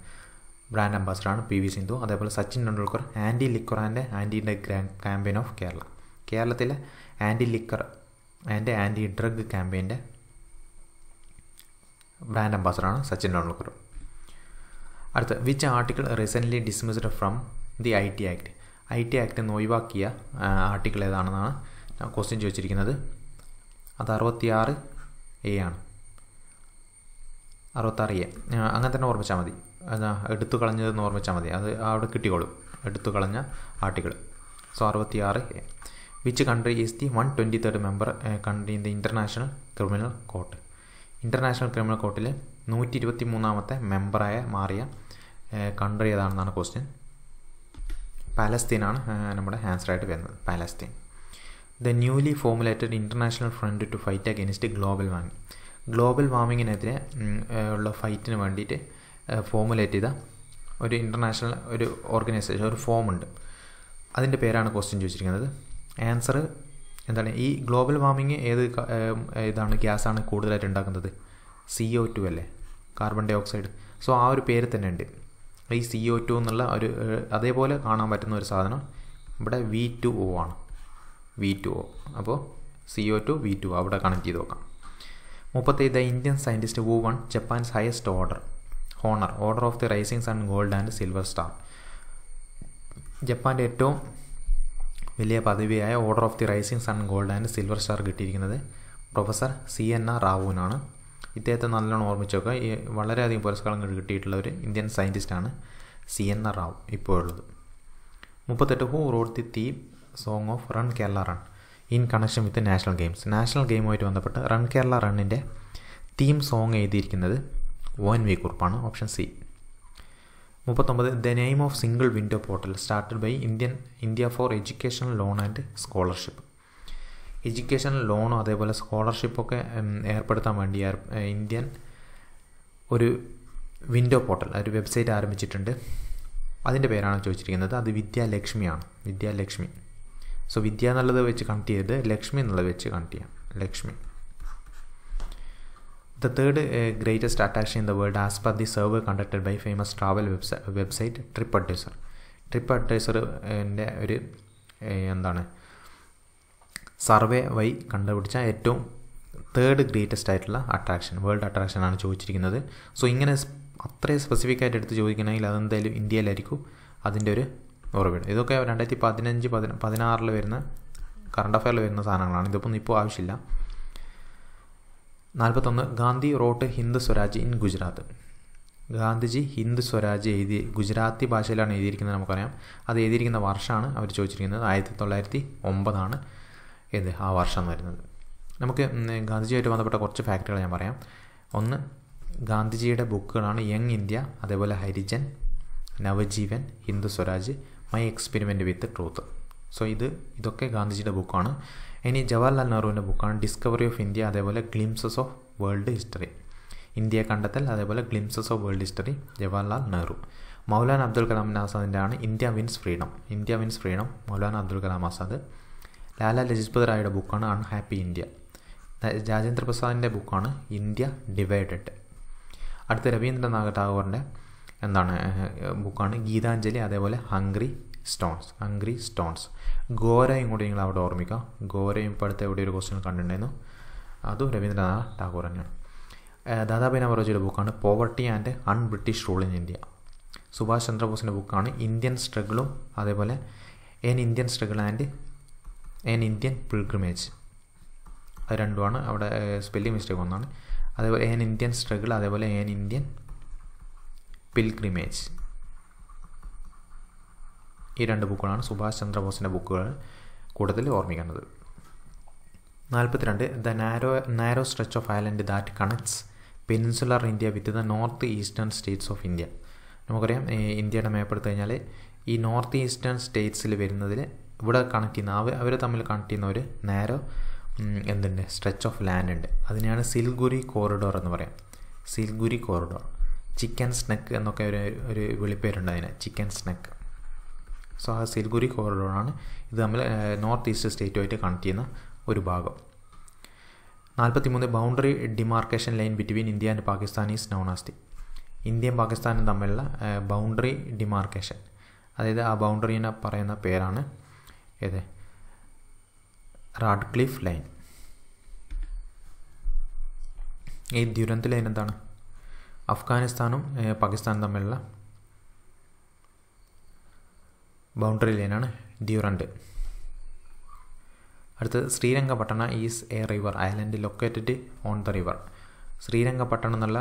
ബ്രാൻഡ് അംബാസഡറാണ് പി വി സിന്ധു അതേപോലെ Sachin Tendulkar anti liquor and anti drug campaign of Kerala കേരളത്തിലെ anti liquor and anti drug ക്യാമ്പയിൻ്റെ ബ്രാൻഡ് അംബാസഡറാണ് സച്ചിൻ ടെണ്ടുൽക്കർ അടുത്ത which article recently dismissed from the I T act I T act നിന്ന് ഒഴിവാക്കിയ ആർട്ടിക്കിൾ ഏതാണെന്നാണ് ക്വസ്റ്റ്യൻ ചോദിച്ചിരിക്കുന്നത് അത് അറുപത്തിയാറ് എ ആണ് അറുപത്താറ് എ അങ്ങനെ തന്നെ ഓർമ്മിച്ചാൽ മതി എടുത്തു കളഞ്ഞതെന്ന് ഓർമ്മിച്ചാൽ മതി അത് അവിടെ കിട്ടിക്കോളും എടുത്തു കളഞ്ഞ ആർട്ടിക്കിൾ സോ അറുപത്തിയാറ് A which country is the one twenty third member country in the international criminal court international criminal കോർട്ടിലെ നൂറ്റി ഇരുപത്തി മൂന്നാമത്തെ മെമ്പറായ മാറിയ കൺട്രി ഏതാണെന്നാണ് ക്വസ്റ്റ്യൻ പാലസ്തീനാണ് നമ്മുടെ ആൻസർ ആയിട്ട് വരുന്നത് Palestine the newly formulated international front to fight against global warming global വാർമിങ്ങിനെതിരെ ഉള്ള ഫൈറ്റിന് വേണ്ടിയിട്ട് ഫോമുലേറ്റ് ചെയ്ത ഒരു ഇൻ്റർനാഷണൽ ഒരു ഓർഗനൈസേഷൻ ഒരു ഫോമുണ്ട് അതിൻ്റെ പേരാണ് ക്വസ്റ്റ്യൻ ചോദിച്ചിരിക്കുന്നത് ആൻസർ എന്താണ് ഈ ഗ്ലോബൽ വാർമിങ് ഏത് ഇതാണ് ഗ്യാസാണ് കൂടുതലായിട്ട് ഉണ്ടാക്കുന്നത് സി ഒ ടു അല്ലേ കാർബൺ ഡൈ ഓക്സൈഡ് സോ ആ ഒരു പേര് തന്നെ ഉണ്ട് ഈ സി ഒ ടു എന്നുള്ള ഒരു അതേപോലെ കാണാൻ പറ്റുന്ന ഒരു സാധനം ഇവിടെ വി ടു ഒ ആണ് വി ടു ഒ അപ്പോൾ C O two V two അവിടെ കണക്ട് ചെയ്ത് നോക്കാം മുപ്പത്തി the Indian scientist who won Japan's highest order honour order of the rising sun gold and silver star ജപ്പാൻ്റെ ഏറ്റവും വലിയ പദവിയായ order of the rising sun gold and silver star കിട്ടിയിരിക്കുന്നത് professor C N R റാവുവിനാണ് ഇദ്ദേഹത്തെ നല്ലോണം ഓർമ്മിച്ചൊക്കെ ഈ വളരെയധികം പുരസ്കാരങ്ങൾ കിട്ടിയിട്ടുള്ള ഒരു ഇന്ത്യൻ സയൻറ്റിസ്റ്റാണ് സി എൻ ആർ റാവു ഇപ്പോഴുള്ളത് മുപ്പത്തെട്ട് who wrote the theme song of run Kerala run in connection with national games national ഗെയിമുമായിട്ട് ബന്ധപ്പെട്ട് റൺ കേരള റണ്ണിൻ്റെ തീം സോങ് എഴുതിയിരിക്കുന്നത് ഒ എൻ വി കുറിപ്പാണ് ഓപ്ഷൻ സി മുപ്പത്തൊമ്പത് the name of single window portal started by Indian India for education loan and scholarship education ലോണോ അതേപോലെ സ്കോളർഷിപ്പൊക്കെ ഏർപ്പെടുത്താൻ വേണ്ടി ഇന്ത്യൻ ഒരു വിൻഡോ പോർട്ടൽ ഒരു വെബ്സൈറ്റ് ആരംഭിച്ചിട്ടുണ്ട് അതിൻ്റെ പേരാണ് ചോദിച്ചിരിക്കുന്നത് അത് വിദ്യാലക്ഷ്മിയാണ് വിദ്യാലക്ഷ്മി സോ വിദ്യ എന്നുള്ളത് വെച്ച് കണക്ട് ചെയ്ത് ലക്ഷ്മി എന്നുള്ളത് വെച്ച് കണക്ട് ചെയ്യാം Lakshmi The third uh, greatest attraction in the world, as per the survey conducted by famous travel website, website TripAdvisor. ട്രിപ്പഡ്വൈസറിൻ്റെ uh, ഒരു uh, എന്താണ് സർവേ വഴി കണ്ടുപിടിച്ച ഏറ്റവും തേർഡ് ഗ്രേറ്റസ്റ്റ് ആയിട്ടുള്ള അട്രാക്ഷൻ വേൾഡ് അട്രാക്ഷനാണ് ചോദിച്ചിരിക്കുന്നത് സോ ഇങ്ങനെ അത്രയും സ്പെസിഫിക് ആയിട്ട് എടുത്ത് ചോദിക്കണമെങ്കിൽ അതെന്തായാലും ഇന്ത്യയിലായിരിക്കും അതിൻ്റെ ഒരു ഉറവിടം ഇതൊക്കെ രണ്ടായിരത്തി പതിനഞ്ച് പതിനാറിൽ വരുന്ന കറണ്ട് അഫയറിൽ വരുന്ന സാധനങ്ങളാണ് ഇതൊന്നും ഇപ്പോൾ ആവശ്യമില്ല നാൽപ്പത്തൊന്ന് ഗാന്ധി റോട്ട് ഹിന്ദു സ്വരാജ് ഇൻ ഗുജറാത്ത് ഗാന്ധിജി ഹിന്ദു സ്വരാജ് എഴുതി ഗുജറാത്തി ഭാഷയിലാണ് എഴുതിയിരിക്കുന്നത് നമുക്കറിയാം അത് എഴുതിയിരിക്കുന്ന വർഷമാണ് അവർ ചോദിച്ചിരിക്കുന്നത് ആയിരത്തി തൊള്ളായിരത്തി ഒമ്പതാണ് ഏത് ആ വർഷം എന്ന് വരുന്നത് നമുക്ക് ഗാന്ധിജിയായിട്ട് ബന്ധപ്പെട്ട കുറച്ച് ഫാക്ടുകൾ ഞാൻ പറയാം ഒന്ന് ഗാന്ധിജിയുടെ ബുക്കുകളാണ് യങ് ഇന്ത്യ അതേപോലെ Harijan Navajivan Hindu Swaraj my experiment with truth so ഇത് ഇതൊക്കെ ഗാന്ധിജിയുടെ ബുക്കാണ് ഇനി ജവഹർലാൽ നെഹ്റുവിൻ്റെ ബുക്കാണ് ഡിസ്കവറി ഓഫ് ഇന്ത്യ അതേപോലെ glimpses of world history India കണ്ടെത്തൽ അതേപോലെ glimpses of world history Jawaharlal Nehru Maulana Abdul Kalam ആസാദിൻ്റെ ആണ് India wins freedom India wins freedom Maulana Abdul Kalam Azad Lala Lajpat റായുടെ ബുക്കാണ് അൺഹാപ്പി ഇന്ത്യ രാജേന്ദ്ര പ്രസാദിൻ്റെ ബുക്കാണ് ഇന്ത്യ ഡിവൈഡഡ് അടുത്ത രവീന്ദ്രനാഥ ടാഗോറിൻ്റെ എന്താണ് ബുക്കാണ് ഗീതാഞ്ജലി അതേപോലെ ഹംഗ്രി സ്റ്റോൺസ് അംഗ്രി സ്റ്റോൺസ് ഗോരയും കൂടി നിങ്ങൾ അവിടെ ഓർമ്മിക്കുക ഗോരയും ഇപ്പോഴത്തെ എവിടെ ഒരു ക്വസ്റ്റ്യൻ കണ്ടിട്ടുണ്ടായിരുന്നു അതും രവീന്ദ്രനാഥ ടാഗോർ തന്നെയാണ് ദാദാബൈ നവറോജിയുടെ ബുക്കാണ് poverty and un British rule in India Subhash ചന്ദ്രബോസിൻ്റെ ബുക്കാണ് ഇന്ത്യൻ സ്ട്രഗിളും അതേപോലെ an Indian struggle and an Indian pilgrimage അത് രണ്ടുമാണ് അവിടെ സ്പെല്ലിംഗ് മിസ്റ്റേക്ക് ഒന്നാണ് അതേപോലെ എൻ ഇന്ത്യൻ സ്ട്രഗിൾ അതേപോലെ എൻ ഇന്ത്യൻ പിൽഗ്രിമേജ് ഈ രണ്ട് ബുക്കുകളാണ് സുഭാഷ് ചന്ദ്രബോസിൻ്റെ ബുക്കുകൾ കൂടുതൽ ഓർമ്മിക്കേണ്ടത് നാൽപ്പത്തിരണ്ട് the narrow narrow stretch of island that connects peninsular India with the north eastern states of India നമുക്കറിയാം ഇന്ത്യയുടെ മാപ്പ് എടുത്തു കഴിഞ്ഞാൽ ഈ നോർത്ത് ഈസ്റ്റേൺ സ്റ്റേറ്റ്സിൽ വരുന്നതിൽ ഇവിടെ കണക്ട് ചെയ്യുന്ന അവർ അവർ തമ്മിൽ കണക്ട് ചെയ്യുന്ന ഒരു നാരോ എന്തുണ്ട് സ്ട്രെച്ച് ഓഫ് ലാൻഡ് ഉണ്ട് അതിനെയാണ് സിൽഗുരി കോറിഡോർ എന്ന് പറയാം സിൽഗുരി കോറിഡോർ ചിക്കൻ സ്നക്ക് എന്നൊക്കെ ഒരു ഒരു വിളിപ്പേരുണ്ട് അതിന് ചിക്കൻ സ്നക്ക് സിൽഗുരി കോറിഡോറാണ് ഇത് നമ്മൾ നോർത്ത് ഈസ്റ്റ് സ്റ്റേറ്റുമായിട്ട് കണക്ട് ചെയ്യുന്ന ഒരു ഭാഗം നാൽപ്പത്തിമൂന്ന് boundary demarcation line between India and Pakistan is known as the ഇന്ത്യയും പാകിസ്ഥാനും തമ്മിലുള്ള ബൗണ്ടറി ഡിമാർക്കേഷൻ അതായത് ആ ബൗണ്ടറിനെ പറയുന്ന പേരാണ് ഏത് റാഡ്ക്ലിഫ് ലൈൻ ഈ ദുരന്ത ലൈൻ എന്താണ് അഫ്ഗാനിസ്ഥാനും പാകിസ്ഥാനും തമ്മിലുള്ള ബൗണ്ടറി ലൈനാണ് ഡ്യൂറണ്ട് അടുത്തത് Srirangapatna is a river island located on the river Srirangapatnam എന്നുള്ള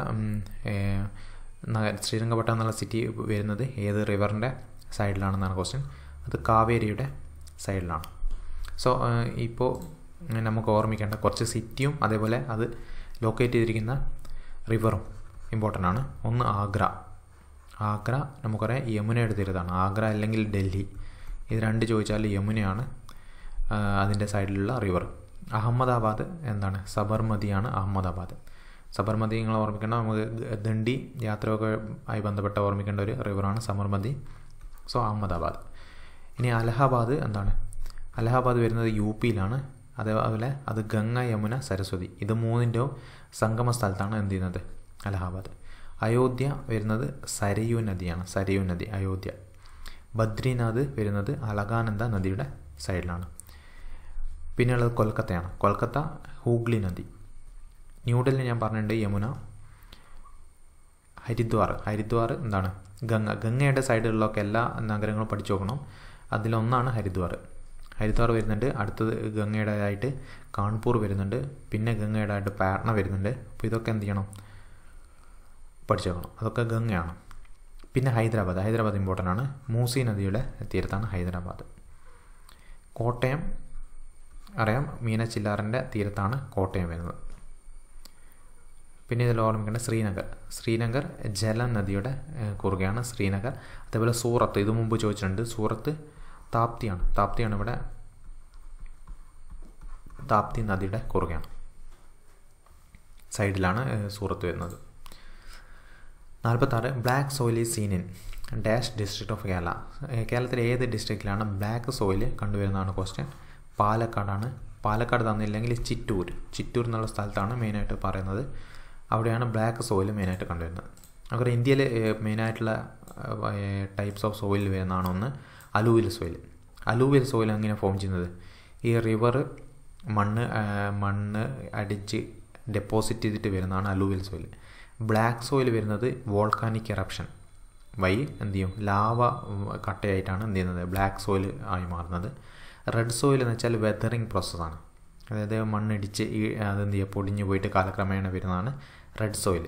ശ്രീരംഗപട്ടണം എന്നുള്ള സിറ്റി വരുന്നത് ഏത് റിവറിൻ്റെ സൈഡിലാണെന്നാണ് ക്വസ്റ്റ്യൻ അത് കാവേരിയുടെ സൈഡിലാണ് സോ ഇപ്പോൾ നമുക്ക് ഓർമ്മിക്കേണ്ട കുറച്ച് സിറ്റിയും അതേപോലെ അത് ലൊക്കേറ്റ് ചെയ്തിരിക്കുന്ന റിവറും ഇമ്പോർട്ടൻ്റ് ആണ് ഒന്ന് ആഗ്ര ആഗ്ര നമുക്കറിയാം യമുനയുടെ തീരത്താണ് ആഗ്ര അല്ലെങ്കിൽ ഡൽഹി ഇത് രണ്ട് ചോദിച്ചാൽ യമുനയാണ് അതിൻ്റെ സൈഡിലുള്ള റിവർ അഹമ്മദാബാദ് എന്താണ് സബർമതിയാണ് അഹമ്മദാബാദ് സബർമതി നിങ്ങൾ ഓർമ്മിക്കേണ്ട നമുക്ക് ദണ്ഡി യാത്രയൊക്കെ ആയി ബന്ധപ്പെട്ട ഓർമ്മിക്കേണ്ട ഒരു റിവറാണ് സബർമതി സോ അഹമ്മദാബാദ് ഇനി അലഹബാദ് എന്താണ് അലഹബാദ് വരുന്നത് യു പിയിലാണ് അതേപോലെ അത് ഗംഗ യമുന സരസ്വതി ഇത് മൂന്നിൻ്റെയും സംഗമ സ്ഥലത്താണ് എന്ത് ചെയ്യുന്നത് അലഹബാദ് അയോധ്യ വരുന്നത് സരയൂ നദിയാണ് സരയൂ നദി അയോധ്യ ബദ്രിനാഥ് വരുന്നത് അലകാനന്ദ നദിയുടെ സൈഡിലാണ് പിന്നെയുള്ളത് കൊൽക്കത്തയാണ് കൊൽക്കത്ത ഹൂഗ്ലി നദി ന്യൂഡൽഹി ഞാൻ പറഞ്ഞിട്ടുണ്ട് യമുന ഹരിദ്വാർ ഹരിദ്വാർ എന്താണ് ഗംഗ ഗംഗയുടെ സൈഡിലുള്ളൊക്കെ എല്ലാ നഗരങ്ങളും പഠിച്ചു നോക്കണം അതിലൊന്നാണ് ഹരിദ്വാർ ഹരിദ്വാർ വരുന്നുണ്ട് അടുത്തത് ഗംഗയുടേതായിട്ട് കാൺപൂർ വരുന്നുണ്ട് പിന്നെ ഗംഗയുടെ ആയിട്ട് പാട്ന വരുന്നുണ്ട് അപ്പോൾ ഇതൊക്കെ എന്ത് ചെയ്യണം പഠിച്ചേക്കണം അതൊക്കെ ഗംഗയാണ് പിന്നെ ഹൈദരാബാദ് ഹൈദരാബാദ് ഇമ്പോർട്ടൻ്റ് ആണ് മൂസി നദിയുടെ തീരത്താണ് ഹൈദരാബാദ് കോട്ടയം അറിയാം മീനച്ചില്ലാറിൻ്റെ തീരത്താണ് കോട്ടയം വരുന്നത് പിന്നെ ഇതിൽ ഓർമ്മിക്കേണ്ട ശ്രീനഗർ ശ്രീനഗർ ജല നദിയുടെ കുറുകയാണ് ശ്രീനഗർ അതേപോലെ സൂറത്ത് ഇത് മുമ്പ് ചോദിച്ചിട്ടുണ്ട് സൂറത്ത് താപ്തിയാണ് താപ്തിയാണ് ഇവിടെ താപ്തി നദിയുടെ കുറുകയാണ് സൈഡിലാണ് സൂറത്ത് വരുന്നത് നാൽപ്പത്താറ് black soil is seen in dash district of Kerala കേരളത്തിലെ ഏത് ഡിസ്ട്രിക്റ്റിലാണ് ബ്ലാക്ക് സോയിൽ കണ്ടുവരുന്നതാണ് ക്വസ്റ്റ്യൻ പാലക്കാടാണ് പാലക്കാട് തന്നില്ലെങ്കിൽ ചിറ്റൂർ ചിറ്റൂർ എന്നുള്ള സ്ഥലത്താണ് മെയിനായിട്ട് പറയുന്നത് അവിടെയാണ് ബ്ലാക്ക് സോയിൽ മെയിനായിട്ട് കണ്ടുവരുന്നത് അവർ ഇന്ത്യയിൽ മെയിനായിട്ടുള്ള ടൈപ്സ് ഓഫ് സോയിൽ വരുന്നതാണ് ഒന്ന് അലൂവിൽ സോയിൽ അലൂവിൽ സോയിൽ എങ്ങനെ ഫോം ചെയ്യുന്നത് ഈ റിവർ മണ്ണ് മണ്ണ് അടിച്ച് ഡെപ്പോസിറ്റ് ചെയ്തിട്ട് വരുന്നതാണ് അലൂവിൽ സോയിൽ ബ്ലാക്ക് സോയിൽ വരുന്നത് വോൾക്കാനിക് എറപ്ഷൻ വൈ എന്ത് ചെയ്യും ലാവ കട്ടയായിട്ടാണ് എന്ത് ചെയ്യുന്നത് ബ്ലാക്ക് സോയിൽ ആയി മാറുന്നത് റെഡ് സോയിൽ എന്ന് വെച്ചാൽ വെതറിങ് പ്രോസസ്സാണ് അതായത് മണ്ണിടിച്ച് ഈ അതെന്ത് ചെയ്യുക പൊടിഞ്ഞ് പോയിട്ട് കാലക്രമേണ വരുന്നതാണ് റെഡ് സോയിൽ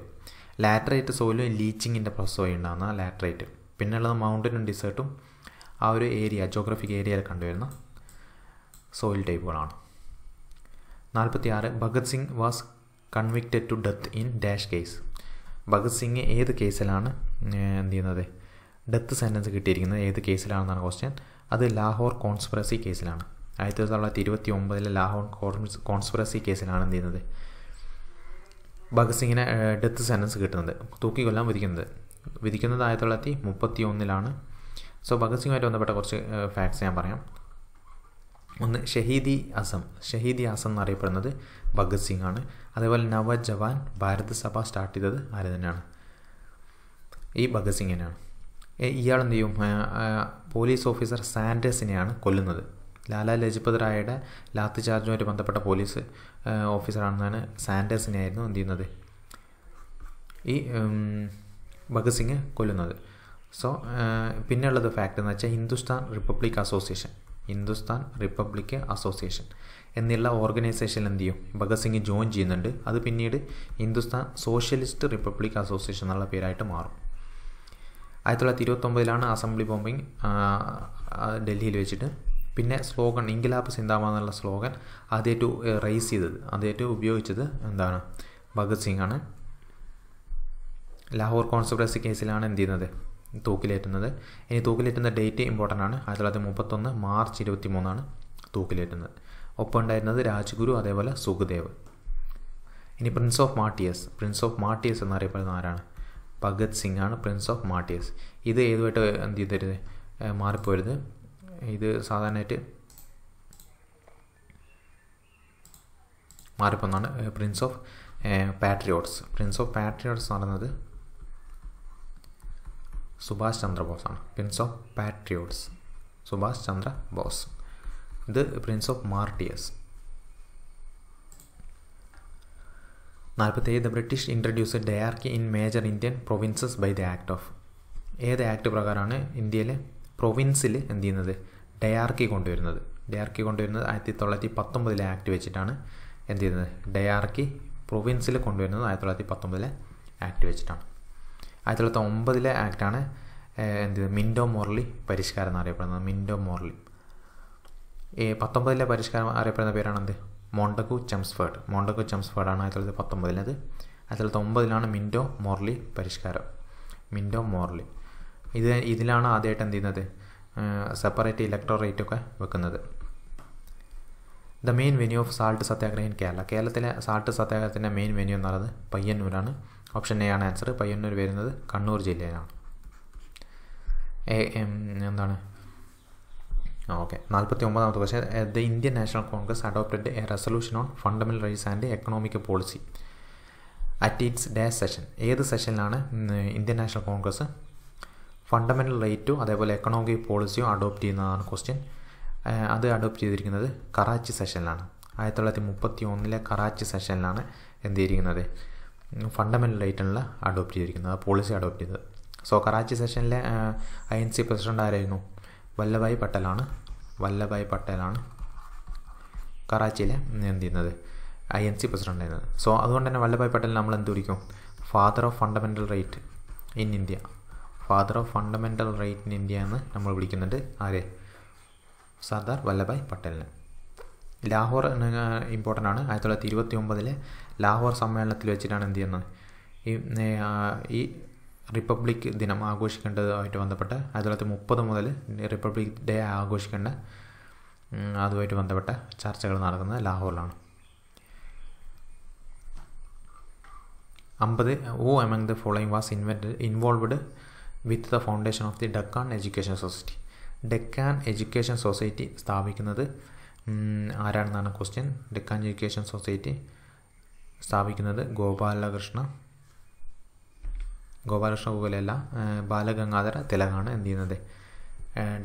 ലാറ്ററേറ്റ് സോയിൽ ലീച്ചിങ്ങിൻ്റെ പ്രോസസ് വഴി ഉണ്ടാകുന്ന ലാറ്ററേറ്റ് പിന്നെയുള്ളത് മൗണ്ടനും ഡിസേർട്ടും ആ ഒരു ഏരിയ ജോഗ്രഫിക് ഏരിയയിൽ കണ്ടുവരുന്ന സോയിൽ ടൈപ്പുകളാണ് നാൽപ്പത്തി ആറ് Bhagat Singh was convicted to death in dash case Bhagat Singh ഏത് കേസിലാണ് എന്ത് ചെയ്യുന്നത് ഡെത്ത് സെൻറ്റൻസ് കിട്ടിയിരിക്കുന്നത് ഏത് കേസിലാണെന്നാണ് ക്വസ്റ്റ്യൻ അത് ലാഹോർ കോൺസ്പിറസി കേസിലാണ് ആയിരത്തി തൊള്ളായിരത്തി ഇരുപത്തി ഒമ്പതിലെ ലാഹോർ കോൺസ്പിറസി കേസിലാണ് എന്ത് ചെയ്യുന്നത് ഭഗത് സിംഗിനെ ഡെത്ത് സെൻറ്റൻസ് കിട്ടുന്നത് തൂക്കിക്കൊല്ലാൻ വിധിക്കുന്നത് വിധിക്കുന്നത് ആയിരത്തി തൊള്ളായിരത്തി മുപ്പത്തി ഒന്നിലാണ് സോ ഭഗത് സിംഗുമായിട്ട് ബന്ധപ്പെട്ട കുറച്ച് ഫാക്ട്സ് ഞാൻ പറയാം ഒന്ന് ഷഹീദി അസം ഷഹീദി അസം എന്നറിയപ്പെടുന്നത് ഭഗത് സിംഗ് ആണ് അതേപോലെ നവജവാൻ ഭാരത് സഭ സ്റ്റാർട്ട് ചെയ്തത് ആര് തന്നെയാണ് ഈ ഭഗത് സിംഗിനെയാണ് ഇയാൾ എന്ത് ചെയ്യും പോലീസ് ഓഫീസർ സാൻഡേഴ്സിനെയാണ് കൊല്ലുന്നത് ലാലാ ലജ്പത് റായയുടെ ലാത്തി ചാർജുമായിട്ട് ബന്ധപ്പെട്ട പോലീസ് ഓഫീസറാണെന്നാണ് സാൻഡേഴ്സിനെയായിരുന്നു ആയിരുന്നു എന്ത് ചെയ്യുന്നത് ഈ ഭഗത് സിംഗ് കൊല്ലുന്നത് സോ പിന്നെയുള്ളത് ഫാക്റ്റ് എന്ന് വെച്ചാൽ Hindustan republic association Hindustan republic association എന്നുള്ള ഓർഗനൈസേഷനിൽ എന്ത് ചെയ്യും ഭഗത് സിംഗ് ജോയിൻ ചെയ്യുന്നുണ്ട് അത് പിന്നീട് ഹിന്ദുസ്ഥാൻ സോഷ്യലിസ്റ്റ് റിപ്പബ്ലിക് അസോസിയേഷൻ എന്നുള്ള പേരായിട്ട് മാറും ആയിരത്തി തൊള്ളായിരത്തി ഇരുപത്തൊമ്പതിലാണ് അസംബ്ലി ബോംബിങ് ഡൽഹിയിൽ വെച്ചിട്ട് പിന്നെ സ്ലോഗൻ ഇൻഗിലാബ് സിന്താമ എന്നുള്ള സ്ലോഗൻ ആദ്യമായിട്ട് റൈസ് ചെയ്തത് ആദ്യമായിട്ട് ഉപയോഗിച്ചത് എന്താണ് ഭഗത് സിംഗ് ആണ് ലാഹോർ കോൺസ്പിറസി കേസിലാണ് എന്ത് ചെയ്യുന്നത് തൂക്കിലേറ്റുന്നത് ഇനി തൂക്കിലേറ്റുന്ന ഡേറ്റ് ഇമ്പോർട്ടൻ്റ് ആണ് ആയിരത്തി തൊള്ളായിരത്തി മുപ്പത്തൊന്ന് മാർച്ച് ഇരുപത്തി മൂന്നാണ് തൂക്കിലേറ്റുന്നത് ഒപ്പം ഉണ്ടായിരുന്നത് രാജ്ഗുരു അതേപോലെ സുഖദേവ് ഇനി prince of martyrs prince of martyrs എന്നറിയപ്പെടുന്ന ആരാണ് ഭഗത് സിംഗ് ആണ് പ്രിൻസ് ഓഫ് മാർട്ടിയസ് ഇത് ഏതുമായിട്ട് എന്ത് ചെയ്തരുത് മാറിപ്പോരുത് ഇത് സാധാരണയായിട്ട് മാറിപ്പോന്നാണ് prince of patriots prince of patriots എന്ന് പറയുന്നത് സുഭാഷ് ചന്ദ്ര ചന്ദ്രബോസാണ് prince of patriots Subhash Chandra Bose ഇത് പ്രിൻസ് ഓഫ് മാർട്ടിയേഴ്സ് നാൽപ്പത്തേഴ് the British introduce diarchy in major Indian provinces by the act of ഏത് ആക്ട് പ്രകാരമാണ് ഇന്ത്യയിലെ പ്രൊവിൻസിൽ എന്ത് ചെയ്യുന്നത് ഡയാർക്കി കൊണ്ടുവരുന്നത് ഡയാർക്കി കൊണ്ടുവരുന്നത് ആയിരത്തി തൊള്ളായിരത്തി പത്തൊമ്പതിലെ ആക്ട് വെച്ചിട്ടാണ് എന്ത് ചെയ്യുന്നത് ഡയാർക്കി പ്രൊവിൻസിൽ കൊണ്ടുവരുന്നത് ആയിരത്തി തൊള്ളായിരത്തി പത്തൊമ്പതിലെ ആക്ട് വെച്ചിട്ടാണ് ആയിരത്തി തൊള്ളായിരത്തി ഒമ്പതിലെ ആക്ടാണ് എന്ത് മിൻഡോ മോർലി പരിഷ്കാരം എന്നറിയപ്പെടുന്നത് മിൻഡോ മോർലി പത്തൊമ്പതിലെ പരിഷ്കാരം അറിയപ്പെടുന്ന പേരാണ് എന്ത് മോണ്ടകു ചംസ്ഫേർഡ് മോണ്ടകു ചംസ്ഫേർഡ് ആണ് ആയിരത്തി തൊള്ളായിരത്തി പത്തൊമ്പതിലത് ആയിരത്തി തൊള്ളായിരത്തി ഒമ്പതിലാണ് മിൻഡോ മോർലി പരിഷ്കാരം മിൻഡോ മോർലി ഇത് ഇതിലാണ് ആദ്യമായിട്ട് എന്ത് ചെയ്യുന്നത് സെപ്പറേറ്റ് ഇലക്ട്രോറേറ്റ് ഒക്കെ വെക്കുന്നത് the main venue of salt satyagraha Kerala കേരളത്തിലെ സാൾട്ട് സത്യാഗ്രഹത്തിൻ്റെ മെയിൻ വെന്യൂ എന്ന് പറയുന്നത് പയ്യന്നൂരാണ് ഓപ്ഷൻ എ ആണ് ആൻസർ പയ്യന്നൂർ വരുന്നത് കണ്ണൂർ ജില്ലയിലാണ് എ എന്താണ് ഓക്കെ നാൽപ്പത്തി ഒമ്പതാമത്തെ question the Indian national congress adopted a resolution on fundamental rights and economic policy at its day session ഏത് സെഷനിലാണ് ഇന്ത്യൻ നാഷണൽ കോൺഗ്രസ് ഫണ്ടമെൻ്റൽ റൈറ്റോ അതേപോലെ എക്കണോമിക് പോളിസിയോ അഡോപ്റ്റ് ചെയ്യുന്നതാണ് ക്വസ്റ്റ്യൻ അത് അഡോപ്റ്റ് ചെയ്തിരിക്കുന്നത് കറാച്ചി സെഷനിലാണ് ആയിരത്തി തൊള്ളായിരത്തി മുപ്പത്തി ഒന്നിലെ കറാച്ചി സെഷനിലാണ് എന്ത് ചെയ്തിരിക്കുന്നത് ഫണ്ടമെൻ്റലായിട്ടുള്ള അഡോപ്റ്റ് ചെയ്തിരിക്കുന്നത് ആ പോളിസി അഡോപ്റ്റ് ചെയ്തത് സോ കറാച്ചി സെഷനിലെ ഐ എൻ സി പ്രസിഡൻ്റ് ആരായിരുന്നു വല്ലഭായ് പട്ടേലാണ് വല്ലഭായ് പട്ടേലാണ് കറാച്ചിയിലെ എന്ത് ചെയ്യുന്നത് ഐ എൻ സി പ്രസിഡൻ്റ് ആയിരുന്നത് സോ അതുകൊണ്ട് തന്നെ വല്ലഭായ് പട്ടേൽ നമ്മൾ എന്ത് വിളിക്കും father of fundamental right in India father of fundamental right in India എന്ന് നമ്മൾ വിളിക്കുന്നുണ്ട് ആരെ സർദാർ വല്ലഭായ് പട്ടേലിന് ലാഹോർ ഇമ്പോർട്ടൻ്റ് ആണ് ആയിരത്തി തൊള്ളായിരത്തി ഇരുപത്തി ഒമ്പതിലെ ലാഹോർ സമ്മേളനത്തിൽ വെച്ചിട്ടാണ് എന്ത് ചെയ്യുന്നത് ഈ ഈ റിപ്പബ്ലിക് ദിനം ആഘോഷിക്കേണ്ടതുമായിട്ട് ബന്ധപ്പെട്ട് ആയിരത്തി തൊള്ളായിരത്തി മുപ്പത് മുതൽ റിപ്പബ്ലിക് ഡേ ആഘോഷിക്കേണ്ട അതുമായിട്ട് ബന്ധപ്പെട്ട ചർച്ചകൾ നടക്കുന്നത് ലാഹോറിലാണ് അമ്പത് ഓ among the following was invent involved with the foundation of the Deccan education society Deccan education society സ്ഥാപിക്കുന്നത് ആരാണെന്നാണ് ക്വസ്റ്റ്യൻ ഡെക്കാൻ എഡ്യൂക്കേഷൻ സൊസൈറ്റി സ്ഥാപിക്കുന്നത് ഗോപാലകൃഷ്ണ ഗോപാലകൃഷ്ണ ഗോകുലല്ല ബാലഗംഗാധര തിലകാണ് എന്ത് ചെയ്യുന്നത്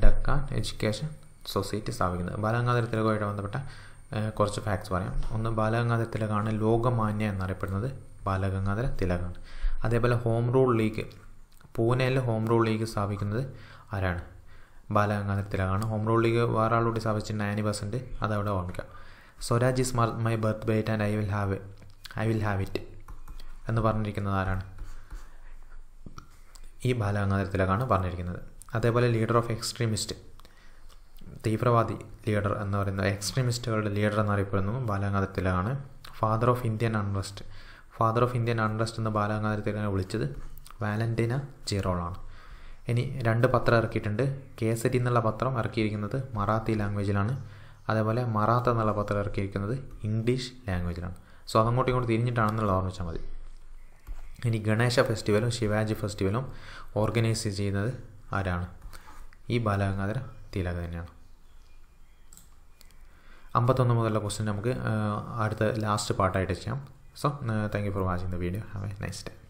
ഡക്കാൻ എഡ്യൂക്കേഷൻ സൊസൈറ്റി സ്ഥാപിക്കുന്നത് ബാലഗംഗാധര തിലകുമായിട്ട് ബന്ധപ്പെട്ട കുറച്ച് ഫാക്ട്സ് പറയാം ഒന്ന് ബാലഗംഗാധര തിലകാണ് ലോകമാന്യ എന്നറിയപ്പെടുന്നത് ബാലഗംഗാധര തിലകാണ് അതേപോലെ ഹോം റൂൾ ലീഗ് പൂനെയിലെ ഹോം റൂൾ ലീഗ് സ്ഥാപിക്കുന്നത് ആരാണ് ബാലഗംഗാധര തിലകാണ് ഹോം റൂൾ ലീഗ് വേറെ ആളുകൂടി സ്ഥാപിച്ചിട്ടുണ്ട് ആനി പെർസെൻറ്റ് അതവിടെ ഓർമ്മിക്കാം Swaraj is my birthright and I will have I will have it എന്ന് പറഞ്ഞിരിക്കുന്നത് ആരാണ് ഈ ബാലഗംഗാധരത്തിലകാണ് പറഞ്ഞിരിക്കുന്നത് അതേപോലെ ലീഡർ ഓഫ് എക്സ്ട്രീമിസ്റ്റ് തീവ്രവാദി ലീഡർ എന്ന് പറയുന്ന എക്സ്ട്രീമിസ്റ്റുകളുടെ ലീഡർ എന്നറിയപ്പെടുന്നു ബാലഗംഗാധര തിലകാണ് father of Indian unrest father of Indian unrest എന്ന് ബാലഗംഗാധര തിലകനെ വിളിച്ചത് വാലന്റീന ജീറോളാണ് ഇനി രണ്ട് പത്രം ഇറക്കിയിട്ടുണ്ട് കേസരി എന്നുള്ള പത്രം ഇറക്കിയിരിക്കുന്നത് മറാത്തി ലാംഗ്വേജിലാണ് അതേപോലെ മറാത്ത എന്നുള്ള പത്രം ഇറക്കിയിരിക്കുന്നത് ഇംഗ്ലീഷ് ലാംഗ്വേജിലാണ് സോ അതങ്ങോട്ടും ഇങ്ങോട്ട് തിരിഞ്ഞിട്ടാണെന്നുള്ളത് ഓർമ്മിച്ചാൽ മതി ഇനി ഗണേശ ഫെസ്റ്റിവലും ശിവാജി ഫെസ്റ്റിവലും ഓർഗനൈസ് ചെയ്യുന്നത് ആരാണ് ഈ ബാലഗംഗാധര തിലക തന്നെയാണ് അമ്പത്തൊന്ന് മുതലുള്ള ക്വസ്റ്റ്യൻ നമുക്ക് അടുത്ത ലാസ്റ്റ് പാർട്ടായിട്ട് ചെയ്യാം so thank you for watching the video have a nice day